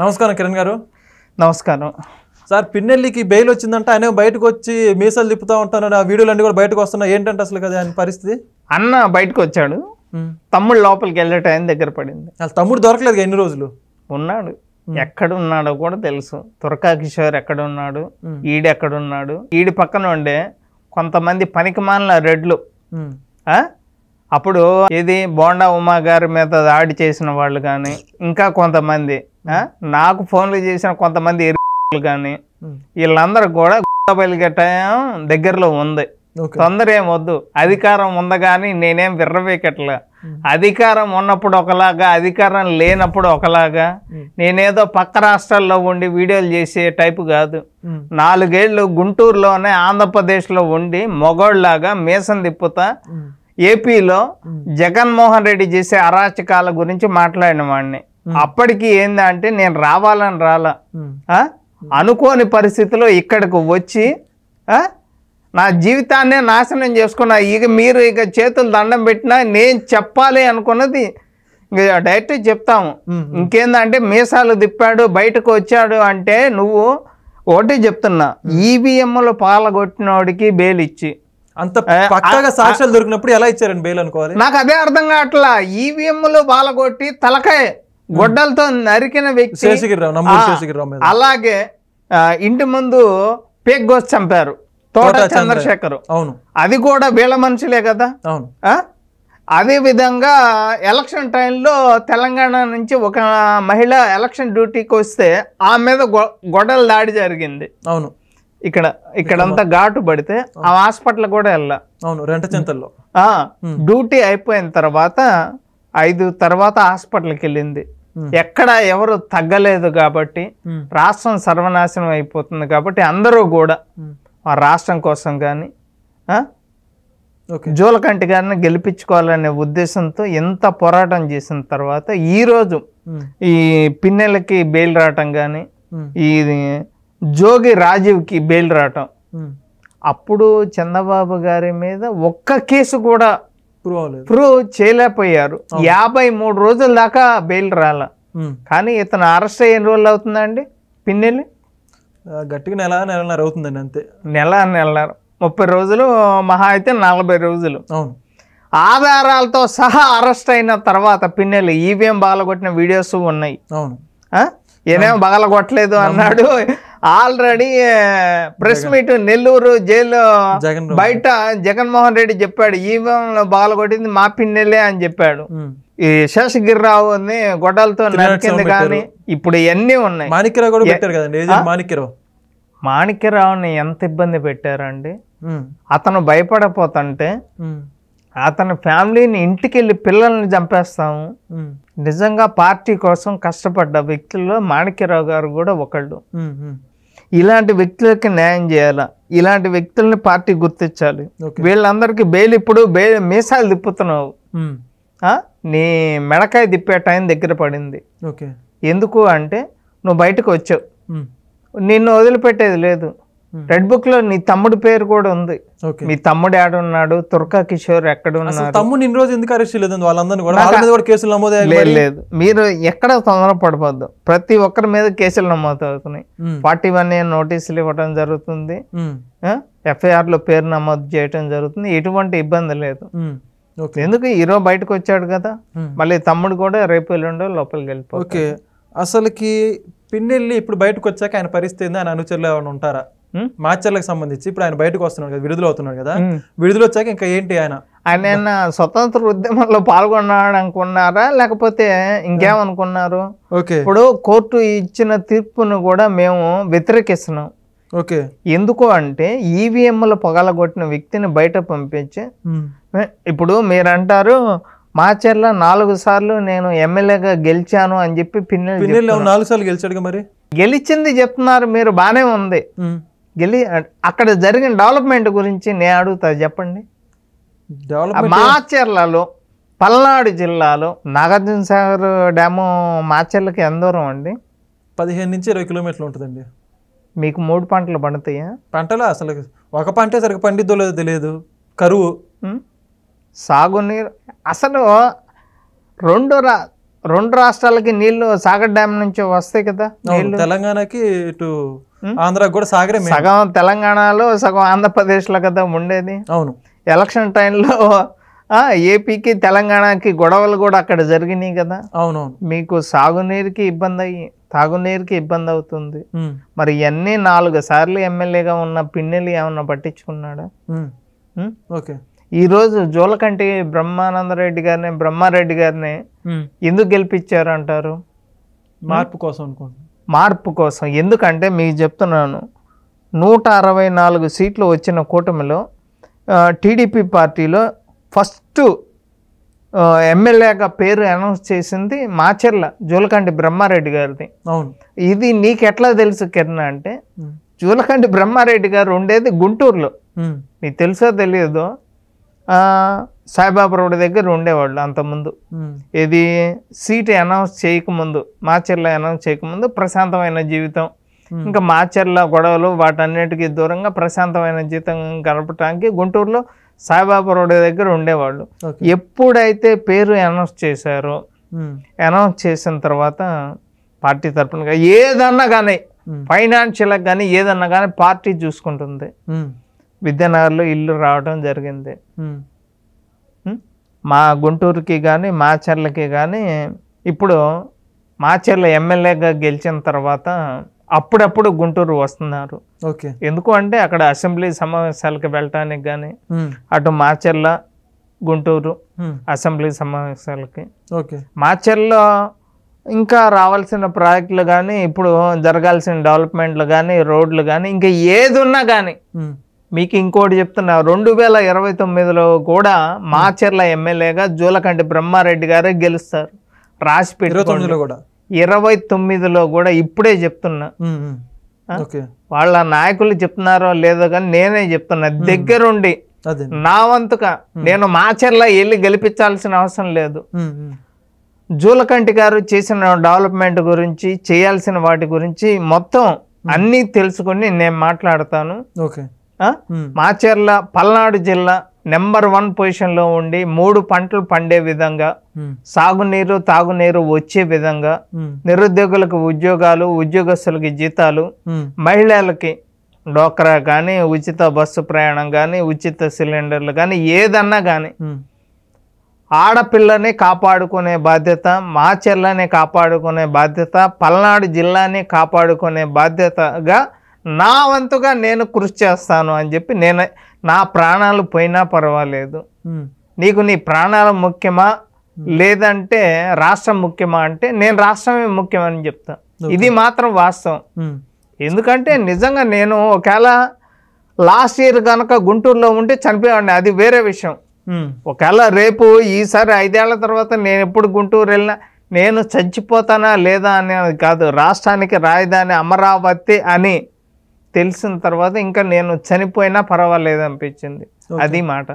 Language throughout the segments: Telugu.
నమస్కారం కిరణ్ గారు నమస్కారం సార్ పిన్నెల్లికి బెయిల్ వచ్చిందంటే ఆయన బయటకు వచ్చి మీసాలు తిప్పుతా ఉంటాను ఆ వీడియోలు అన్నీ కూడా బయటకు వస్తున్నాయి ఏంటంటే అసలు కదా ఆయన పరిస్థితి అన్న బయటకు వచ్చాడు తమ్ముడు లోపలికి వెళ్ళే టైం దగ్గర పడింది అసలు తమ్ముడు దొరకలేదు ఎన్ని రోజులు ఉన్నాడు ఎక్కడ ఉన్నాడో కూడా తెలుసు తురకా కిషోర్ ఎక్కడున్నాడు ఈడు ఎక్కడున్నాడు ఈడి పక్కన ఉండే కొంతమంది పనికిమాలిన రెడ్లు అప్పుడు ఇది బోండా ఉమా గారి మీద దాడి చేసిన వాళ్ళు కానీ ఇంకా కొంతమంది నాకు ఫోన్లు చేసిన కొంతమంది ఎరువులు కానీ వీళ్ళందరూ కూడా బయలుగట్టం దగ్గరలో ఉంది తొందర ఏమొద్దు అధికారం ఉంది కానీ నేనేం విర్రవేకట్లా అధికారం ఉన్నప్పుడు ఒకలాగా అధికారం లేనప్పుడు ఒకలాగా నేనేదో పక్క రాష్ట్రాల్లో ఉండి వీడియోలు చేసే టైపు కాదు నాలుగేళ్ళు గుంటూరులోనే ఆంధ్రప్రదేశ్లో ఉండి మొగోళ్లాగా మేసం తిప్పుతా ఏపీలో జగన్మోహన్ రెడ్డి చేసే అరాచకాల గురించి మాట్లాడిన వాడిని అప్పటికి ఏందంటే నేను రావాలని రాలా అనుకోని పరిస్థితిలో ఇక్కడికి వచ్చి నా జీవితాన్నే నాశనం చేసుకున్నా ఇక మీరు ఇక చేతులు దండం పెట్టినా నేను చెప్పాలి అనుకున్నది డైరెక్ట్ చెప్తాము ఇంకేందంటే మీసాలు తిప్పాడు బయటకు వచ్చాడు అంటే నువ్వు ఒకటి చెప్తున్నా ఈవీఎంలో పాల్గొట్టినోడికి బెయిల్ ఇచ్చి అంత సాక్ష్యాలు దొరికినప్పుడు ఎలా ఇచ్చారండి బెయిల్ అనుకోవాలి నాకు అదే అర్థం కావట్లా ఈవీఎంలు పాలగొట్టి తలకాయ గొడ్డలతో నరికిన వ్యక్తి అలాగే ఇంటి ముందు పేగ్గోసి చంపారు తోట చంద్రశేఖర్ అవును అది కూడా వీళ్ళ మనుషులే కదా అవును అదే విధంగా ఎలక్షన్ టైంలో తెలంగాణ నుంచి ఒక మహిళ ఎలక్షన్ డ్యూటీకి వస్తే ఆ మీద గొడవలు దాడి జరిగింది అవును ఇక్కడ ఇక్కడంతా ఘాటు పడితే ఆ హాస్పిటల్ కూడా వెళ్ళా అవును రెంటచింతల్లో డ్యూటీ అయిపోయిన తర్వాత ఐదు తర్వాత హాస్పిటల్కి వెళ్ళింది Hmm. ఎక్కడ ఎవరు తగ్గలేదు కాబట్టి hmm. రాష్ట్రం సర్వనాశనం అయిపోతుంది కాబట్టి అందరూ కూడా hmm. ఆ రాష్ట్రం కోసం కానీ జూలకంటి గారిని గెలిపించుకోవాలనే ఉద్దేశంతో ఎంత పోరాటం చేసిన తర్వాత ఈరోజు ఈ పిన్నెలకి బెయిల్ రావటం కానీ ఈ జోగి రాజీవ్కి బెయిల్ రావటం అప్పుడు చంద్రబాబు గారి మీద ఒక్క కేసు కూడా ప్రూవ్ చేయలేకపోయారు యాభై మూడు రోజుల దాకా బెయిల్ రాల కానీ ఇతను అరెస్ట్ అయ్యే ఎన్ని రోజులు అవుతుందండి పిన్నెల్లి గట్టిగా నెల నెలన్నర అవుతుందండి అంతే నెల నెలన్నర ముప్పై రోజులు మహా అయితే నలభై రోజులు అవును ఆధారాలతో సహా అరెస్ట్ అయిన తర్వాత పిన్నెలు ఈవీఎం బాలగొట్టిన వీడియోస్ ఉన్నాయి అవును ఏమేమి బగలగొట్టలేదు అన్నాడు already press meet Nellore jail బయట జగన్మోహన్ రెడ్డి చెప్పాడు ఈవెంలో బాల్ కొట్టింది మా పిన్నెలే అని చెప్పాడు ఈ శేషగిరిరావు అని గొడ్డలతో నరికింది కానీ ఇప్పుడు ఇవన్నీ ఉన్నాయి మాణిక్యరావు కూడా పెట్టారు కదండి మాణిక్యరావు మాణిక్యరావుని ఎంత ఇబ్బంది పెట్టారండి అతను భయపడపోతుంటే అతని ఫ్యామిలీని ఇంటికి వెళ్ళి పిల్లల్ని చంపేస్తాము నిజంగా పార్టీ కోసం కష్టపడ్డ వ్యక్తుల్లో మాణిక్యరావు గారు కూడా ఒకళ్ళు ఇలాంటి వ్యక్తులకి న్యాయం చేయాలా ఇలాంటి వ్యక్తుల్ని పార్టీ గుర్తించాలి వీళ్ళందరికీ బెయిల్ ఇప్పుడు బే మీసాలు తిప్పుతున్నావు నీ మెడకాయ తిప్పే టైం దగ్గర పడింది ఎందుకు అంటే నువ్వు బయటకు వచ్చావు నిన్ను వదిలిపెట్టేది లేదు రెడ్ hmm. బుక్ లో నీ తమ్ముడు పేరు కూడా ఉంది మీ తమ్ముడు ఆడ ఉన్నాడు తుర్కా కిషోర్ ఎక్కడ ఉన్నాడు తమ్ముడు ఇన్ని రోజు ఎందుకు అరెస్ట్ లేదు వాళ్ళందరినీ కూడా కేసులు నమోదు లేదు మీరు ఎక్కడ తొందర పడిపోద్దు ప్రతి ఒక్కరి మీద కేసులు నమోదు అవుతున్నాయి hmm. ఫార్టీ వన్ ఏ నోటీసులు ఇవ్వడం జరుగుతుంది hmm. ఎఫ్ఐఆర్ లో పేరు నమోదు చేయడం జరుగుతుంది ఎటువంటి ఇబ్బంది లేదు ఎందుకు హీరో బయటకు వచ్చాడు కదా మళ్ళీ తమ్ముడు కూడా రేపు ఎల్లుండో లోపలికి వెళ్ళిపో ఓకే అసలుకి పిన్నెళ్ళి ఇప్పుడు బయటకు వచ్చాక ఆయన పరిస్థితి ఆయన అనుచరులు ఏమైనా ఉంటారా మాచర్లకు సంబంధించి ఇప్పుడు ఆయన బయటకు వస్తున్నాడు కదా విడుదల అవుతున్నాడు కదా విడుదల వచ్చాక ఇంకా ఏంటి ఆయన ఆయన స్వతంత్ర ఉద్యమంలో పాల్గొన్నాడు అనుకున్నారా లేకపోతే ఇంకేమనుకున్నారు ఓకే ఇప్పుడు కోర్టు ఇచ్చిన తీర్పును కూడా మేము వ్యతిరేకిస్తున్నాం ఓకే ఎందుకు అంటే ఈవీఎంలు పొగలగొట్టిన వ్యక్తిని బయట పంపించి ఇప్పుడు మీరంటారు మాచర్ల నాలుగు సార్లు నేను ఎమ్మెల్యేగా గెలిచాను అని చెప్పి పిన్నెలు నాలుగు సార్లు గెలిచాడు మరి గెలిచింది చెప్తున్నారు మీరు బాగానే ఉంది గెలి అక్కడ జరిగిన డెవలప్మెంట్ గురించి నేను అడుగుతా చెప్పండి మాచర్లలో పల్నాడు జిల్లాలో నాగార్జునసాగర్ డ్యాము మాచర్లకి ఎంత దూరం అండి పదిహేను నుంచి ఇరవై కిలోమీటర్లు ఉంటుందండి మీకు మూడు పంటలు పండుతాయా పంటలు అసలు ఒక పంటే సరిగ్గా పండిద్దో లేదో తెలియదు కరువు సాగునీరు అసలు రెండు రా రెండు రాష్ట్రాలకి నీళ్ళు సాగర్ డ్యామ్ నుంచి వస్తాయి కదా తెలంగాణకి ఇటు ఆంధ్ర కూడా సాగరే సగం తెలంగాణలో సగం ఆంధ్రప్రదేశ్లో కదా ఉండేది అవును ఎలక్షన్ టైంలో ఏపీకి తెలంగాణకి గొడవలు కూడా అక్కడ జరిగినాయి కదా అవునవును మీకు సాగునీరుకి ఇబ్బంది అయ్యి తాగునీరుకి ఇబ్బంది అవుతుంది మరి ఇవన్నీ నాలుగు సార్లు ఎమ్మెల్యేగా ఉన్న పిన్నెలు ఏమన్నా పట్టించుకున్నాడా ఓకే ఈరోజు జోలకంటి బ్రహ్మానందరెడ్డి గారిని బ్రహ్మారెడ్డి గారిని ఎందుకు గెలిపించారు అంటారు మార్పు కోసం అనుకుంటున్నాను మార్పు కోసం ఎందుకంటే మీకు చెప్తున్నాను నూట అరవై నాలుగు సీట్లు వచ్చిన కూటమిలో టీడీపీ పార్టీలో ఫస్ట్ ఎమ్మెల్యేగా పేరు అనౌన్స్ చేసింది మాచెర్ల జూలకంటి బ్రహ్మారెడ్డి గారిది అవును ఇది నీకు ఎట్లా తెలుసు కిరణ్ అంటే జూలకంటి బ్రహ్మారెడ్డి గారు ఉండేది గుంటూరులో మీకు తెలుసో తెలియదో సాయిబాబా రోడ్ దగ్గర ఉండేవాళ్ళు అంతకుముందు ఇది సీట్ అనౌన్స్ చేయకముందు మాచర్ల అనౌన్స్ చేయకముందు ప్రశాంతమైన జీవితం ఇంకా మాచర్ల గొడవలు వాటన్నిటికీ దూరంగా ప్రశాంతమైన జీవితం గడపడానికి గుంటూరులో సాయిబాబా రోడ్ దగ్గర ఉండేవాళ్ళు ఎప్పుడైతే పేరు అనౌన్స్ చేశారో అనౌన్స్ చేసిన తర్వాత పార్టీ తరపున ఏదన్నా కానీ ఫైనాన్షియల్గా కానీ ఏదన్నా కానీ పార్టీ చూసుకుంటుంది విద్యానగర్లో ఇల్లు రావడం జరిగింది మా గుంటూరుకి కానీ మా చెల్లకి కానీ ఇప్పుడు చెల్లె ఎమ్మెల్యేగా గెలిచిన తర్వాత అప్పుడప్పుడు గుంటూరు వస్తున్నారు ఓకే ఎందుకు అంటే అక్కడ అసెంబ్లీ సమావేశాలకు వెళ్ళటానికి కానీ అటు మా చెల్ల గుంటూరు అసెంబ్లీ సమావేశాలకి ఓకే చెల్ల ఇంకా రావాల్సిన ప్రాజెక్టులు కానీ ఇప్పుడు జరగాల్సిన డెవలప్మెంట్లు కానీ రోడ్లు కానీ ఇంకా ఏది ఉన్నా కానీ మీకు ఇంకోటి చెప్తున్నా రెండు వేల ఇరవై తొమ్మిదిలో కూడా మాచర్ల ఎమ్మెల్యేగా జూలకంటి బ్రహ్మారెడ్డి గారే గెలుస్తారు రాసి కూడా ఇరవై తొమ్మిదిలో కూడా ఇప్పుడే చెప్తున్నా వాళ్ళ నాయకులు చెప్తున్నారో లేదో కానీ నేనే చెప్తున్నా దగ్గరుండి నా వంతుగా నేను మాచర్ల వెళ్ళి గెలిపించాల్సిన అవసరం లేదు జూలకంటి గారు చేసిన డెవలప్మెంట్ గురించి చేయాల్సిన వాటి గురించి మొత్తం అన్నీ తెలుసుకుని నేను మాట్లాడతాను ఓకే మాచర్ల పల్నాడు జిల్లా నెంబర్ వన్ పొజిషన్లో ఉండి మూడు పంటలు పండే విధంగా సాగునీరు తాగునీరు వచ్చే విధంగా నిరుద్యోగులకు ఉద్యోగాలు ఉద్యోగస్తులకి జీతాలు మహిళలకి డోక్రా కానీ ఉచిత బస్సు ప్రయాణం కానీ ఉచిత సిలిండర్లు కానీ ఏదన్నా కానీ ఆడపిల్లని కాపాడుకునే బాధ్యత మా కాపాడుకునే బాధ్యత పల్నాడు జిల్లాని కాపాడుకునే బాధ్యతగా నా వంతుగా నేను కృషి చేస్తాను అని చెప్పి నేను నా ప్రాణాలు పోయినా పర్వాలేదు నీకు నీ ప్రాణాలు ముఖ్యమా లేదంటే రాష్ట్రం ముఖ్యమా అంటే నేను రాష్ట్రమే ముఖ్యమని చెప్తాను ఇది మాత్రం వాస్తవం ఎందుకంటే నిజంగా నేను ఒకవేళ లాస్ట్ ఇయర్ కనుక గుంటూరులో ఉంటే చనిపోయాడిని అది వేరే విషయం ఒకవేళ రేపు ఈసారి ఐదేళ్ల తర్వాత నేను ఎప్పుడు గుంటూరు వెళ్ళినా నేను చచ్చిపోతానా లేదా అనేది కాదు రాష్ట్రానికి రాజధాని అమరావతి అని తెలిసిన తర్వాత ఇంకా నేను చనిపోయినా పర్వాలేదు అనిపించింది అది మాట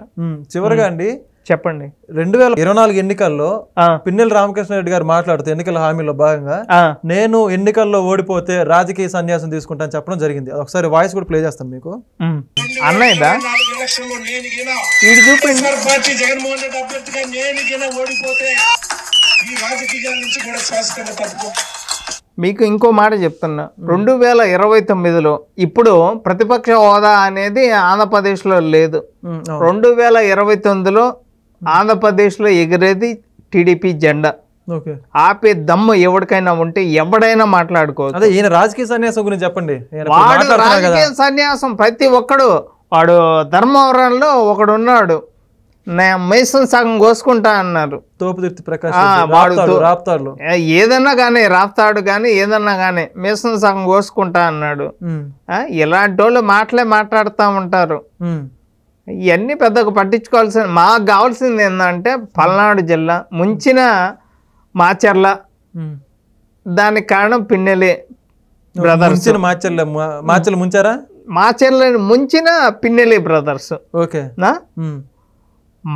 చివరిగా అండి చెప్పండి రెండు వేల ఇరవై నాలుగు ఎన్నికల్లో పిన్నెల రామకృష్ణ రెడ్డి గారు మాట్లాడుతూ ఎన్నికల హామీలో భాగంగా నేను ఎన్నికల్లో ఓడిపోతే రాజకీయ సన్యాసం తీసుకుంటాను చెప్పడం జరిగింది ఒకసారి వాయిస్ కూడా ప్లే చేస్తాను మీకు అన్నయ్యదా జగన్మోహన్ రెడ్డి అభ్యర్థిగా నేను ఓడిపోతే ఈ రాజకీయాల నుంచి కూడా మీకు ఇంకో మాట చెప్తున్నా రెండు వేల ఇరవై తొమ్మిదిలో ఇప్పుడు ప్రతిపక్ష హోదా అనేది ఆంధ్రప్రదేశ్లో లేదు రెండు వేల ఇరవై తొమ్మిదిలో ఆంధ్రప్రదేశ్లో ఎగిరేది టీడీపీ జెండా ఆపే దమ్ము ఎవరికైనా ఉంటే ఎవడైనా మాట్లాడుకోవచ్చు అదే ఈయన రాజకీయ సన్యాసం గురించి చెప్పండి వాడు రాజకీయ సన్యాసం ప్రతి ఒక్కడు వాడు ధర్మవరంలో ఒకడున్నాడు నా సగం కోసుకుంటా అన్నారు తోపుదీర్తి ప్రకాశ్ ఏదన్నా కానీ రాప్తాడు కానీ ఏదన్నా కానీ మేసం సగం కోసుకుంటా అన్నాడు ఇలాంటి వాళ్ళు మాటలే మాట్లాడుతూ ఉంటారు ఇవన్నీ పెద్దగా పట్టించుకోవాల్సిన మాకు కావాల్సింది ఏంటంటే పల్నాడు జిల్లా ముంచిన మాచర్ల దానికి కారణం పిన్నెలే బ్రదర్స్ మాచర్ల మాచర్ల ముంచారా మాచర్ల ముంచిన పిన్నెలే బ్రదర్స్ ఓకే నా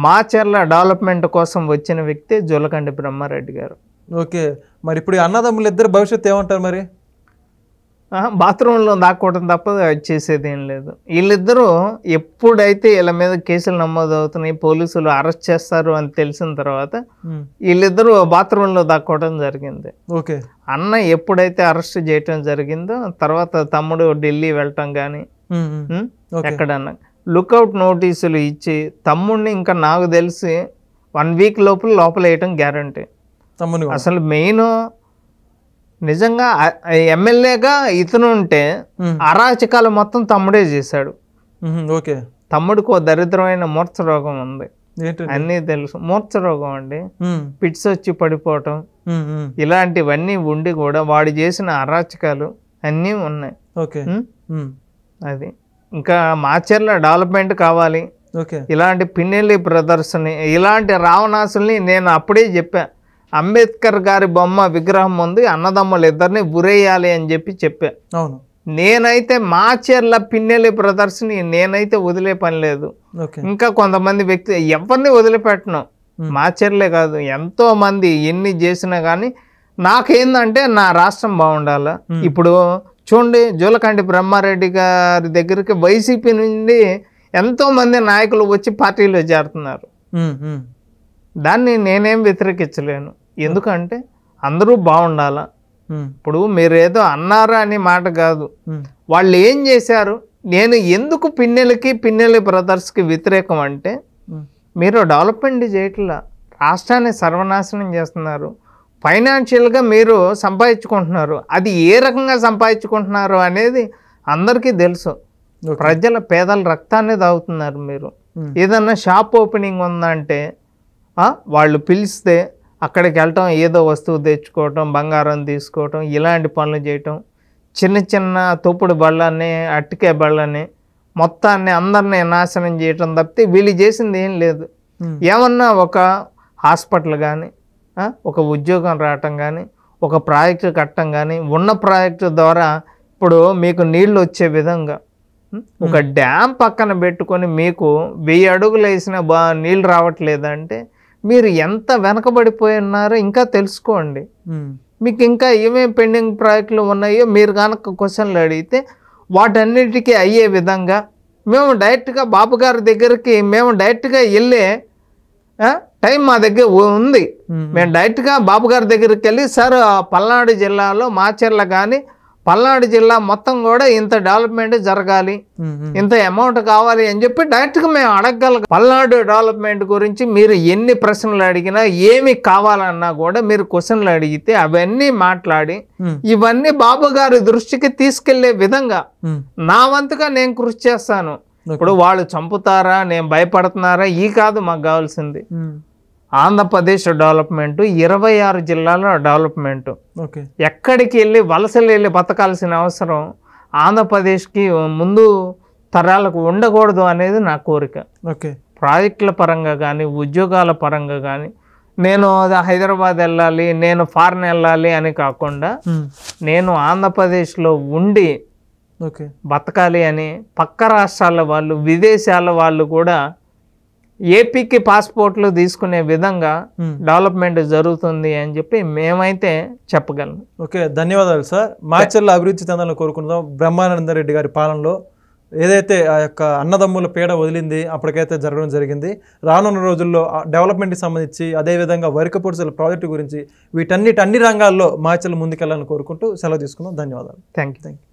మా చర్ల డెవలప్మెంట్ కోసం వచ్చిన వ్యక్తి జులకండి బ్రహ్మారెడ్డి గారు ఓకే మరి ఇప్పుడు అన్నదమ్ములు ఇద్దరు భవిష్యత్తు ఏమంటారు మరి బాత్రూంలో దాక్కోవడం తప్ప చేసేది ఏం లేదు వీళ్ళిద్దరూ ఎప్పుడైతే వీళ్ళ మీద కేసులు నమోదు అవుతున్నాయి పోలీసులు అరెస్ట్ చేస్తారు అని తెలిసిన తర్వాత వీళ్ళిద్దరూ బాత్రూంలో దాక్కోవడం జరిగింది ఓకే అన్న ఎప్పుడైతే అరెస్ట్ చేయటం జరిగిందో తర్వాత తమ్ముడు ఢిల్లీ వెళ్ళటం కానీ ఎక్కడన్నా లుక్అవుట్ నోటీసులు ఇచ్చి తమ్ముడిని ఇంకా నాకు తెలిసి వన్ వీక్ లోపల లోపల వేయటం గ్యారంటీ తమ్ముని అసలు మెయిన్ నిజంగా ఎమ్మెల్యేగా ఇతను ఉంటే అరాచకాలు మొత్తం తమ్ముడే చేశాడు ఓకే తమ్ముడికి ఓ దరిద్రమైన మూర్చ రోగం ఉంది అన్నీ తెలుసు మూర్చ రోగం అండి పిట్స్ వచ్చి పడిపోవటం ఇలాంటివన్నీ ఉండి కూడా వాడు చేసిన అరాచకాలు అన్నీ ఉన్నాయి ఓకే అది ఇంకా మాచర్ల డెవలప్మెంట్ కావాలి ఇలాంటి పిన్నెల్లి బ్రదర్స్ని ఇలాంటి రావణాసుల్ని నేను అప్పుడే చెప్పా అంబేద్కర్ గారి బొమ్మ విగ్రహం ఉంది అన్నదమ్ములు ఇద్దరిని ఉరేయాలి అని చెప్పి చెప్పా అవును నేనైతే మాచర్ల పిన్నెల్లి బ్రదర్స్ని నేనైతే వదిలే పని లేదు ఇంకా కొంతమంది వ్యక్తి ఎవరిని వదిలిపెట్టను మాచర్లే కాదు ఎంతో మంది ఎన్ని చేసినా కానీ నాకేందంటే నా రాష్ట్రం బాగుండాలి ఇప్పుడు చూడండి జూలకంటి బ్రహ్మారెడ్డి గారి దగ్గరికి వైసీపీ నుండి ఎంతోమంది నాయకులు వచ్చి పార్టీలో చేరుతున్నారు దాన్ని నేనేం వ్యతిరేకించలేను ఎందుకంటే అందరూ బాగుండాల ఇప్పుడు మీరేదో అన్నారా అనే మాట కాదు వాళ్ళు ఏం చేశారు నేను ఎందుకు పిన్నెలకి పిన్నెలి బ్రదర్స్కి వ్యతిరేకం అంటే మీరు డెవలప్మెంట్ చేయట్లా రాష్ట్రాన్ని సర్వనాశనం చేస్తున్నారు ఫైనాన్షియల్గా మీరు సంపాదించుకుంటున్నారు అది ఏ రకంగా సంపాదించుకుంటున్నారు అనేది అందరికీ తెలుసు ప్రజల పేదల రక్తాన్ని తాగుతున్నారు మీరు ఏదన్నా షాప్ ఓపెనింగ్ ఉందంటే వాళ్ళు పిలిస్తే అక్కడికి వెళ్ళటం ఏదో వస్తువు తెచ్చుకోవటం బంగారం తీసుకోవటం ఇలాంటి పనులు చేయటం చిన్న చిన్న తోపుడు బళ్ళని అట్టికే బళ్ళని మొత్తాన్ని అందరినీ నాశనం చేయటం తప్పితే వీళ్ళు చేసింది ఏం లేదు ఏమన్నా ఒక హాస్పిటల్ కానీ ఒక ఉద్యోగం రావటం కానీ ఒక ప్రాజెక్టు కట్టడం కానీ ఉన్న ప్రాజెక్టు ద్వారా ఇప్పుడు మీకు నీళ్ళు వచ్చే విధంగా ఒక డ్యామ్ పక్కన పెట్టుకొని మీకు వెయ్యి అడుగులు వేసినా బా నీళ్ళు రావట్లేదంటే మీరు ఎంత వెనకబడిపోయి ఉన్నారో ఇంకా తెలుసుకోండి మీకు ఇంకా ఏమేమి పెండింగ్ ప్రాజెక్టులు ఉన్నాయో మీరు కనుక క్వశ్చన్లు అడిగితే వాటన్నిటికీ అయ్యే విధంగా మేము డైరెక్ట్గా బాబు గారి దగ్గరికి మేము డైరెక్ట్గా వెళ్ళే టైం మా దగ్గర ఉంది మేము డైరెక్ట్గా బాబు గారి దగ్గరికి వెళ్ళి సార్ పల్నాడు జిల్లాలో మాచర్ల కానీ పల్నాడు జిల్లా మొత్తం కూడా ఇంత డెవలప్మెంట్ జరగాలి ఇంత అమౌంట్ కావాలి అని చెప్పి డైరెక్ట్గా మేము అడగలం పల్నాడు డెవలప్మెంట్ గురించి మీరు ఎన్ని ప్రశ్నలు అడిగినా ఏమి కావాలన్నా కూడా మీరు క్వశ్చన్లు అడిగితే అవన్నీ మాట్లాడి ఇవన్నీ బాబు గారి దృష్టికి తీసుకెళ్లే విధంగా నా వంతుగా నేను కృషి చేస్తాను ఇప్పుడు వాళ్ళు చంపుతారా నేను భయపడుతున్నారా ఈ కాదు మాకు కావాల్సింది hmm. ఆంధ్రప్రదేశ్ డెవలప్మెంట్ ఇరవై ఆరు జిల్లాల డెవలప్మెంట్ ఎక్కడికి వెళ్ళి వలసలు వెళ్ళి బతకాల్సిన అవసరం ఆంధ్రప్రదేశ్కి ముందు తరాలకు ఉండకూడదు అనేది నా కోరిక ఓకే ప్రాజెక్టుల పరంగా కానీ ఉద్యోగాల పరంగా కానీ నేను హైదరాబాద్ వెళ్ళాలి నేను ఫారెన్ వెళ్ళాలి అని కాకుండా hmm. నేను ఆంధ్రప్రదేశ్లో ఉండి బతకాలి అని పక్క రాష్ట్రాల వాళ్ళు విదేశాల వాళ్ళు కూడా ఏపీకి పాస్పోర్ట్లు తీసుకునే విధంగా hmm. డెవలప్మెంట్ జరుగుతుంది అని చెప్పి మేమైతే చెప్పగలం ఓకే ధన్యవాదాలు సార్ మాచర్ల అభివృద్ధి చెందాలని కోరుకుందాం బ్రహ్మానంద రెడ్డి గారి పాలనలో ఏదైతే ఆ యొక్క అన్నదమ్ముల పీడ వదిలింది అప్పటికైతే జరగడం జరిగింది రానున్న రోజుల్లో డెవలప్మెంట్కి సంబంధించి అదేవిధంగా వరిక పొడిసల ప్రాజెక్టు గురించి వీటన్నిటి అన్ని రంగాల్లో మార్చలు ముందుకెళ్లాలని కోరుకుంటూ సెలవు తీసుకుందాం ధన్యవాదాలు థ్యాంక్ యూ థ్యాంక్ యూ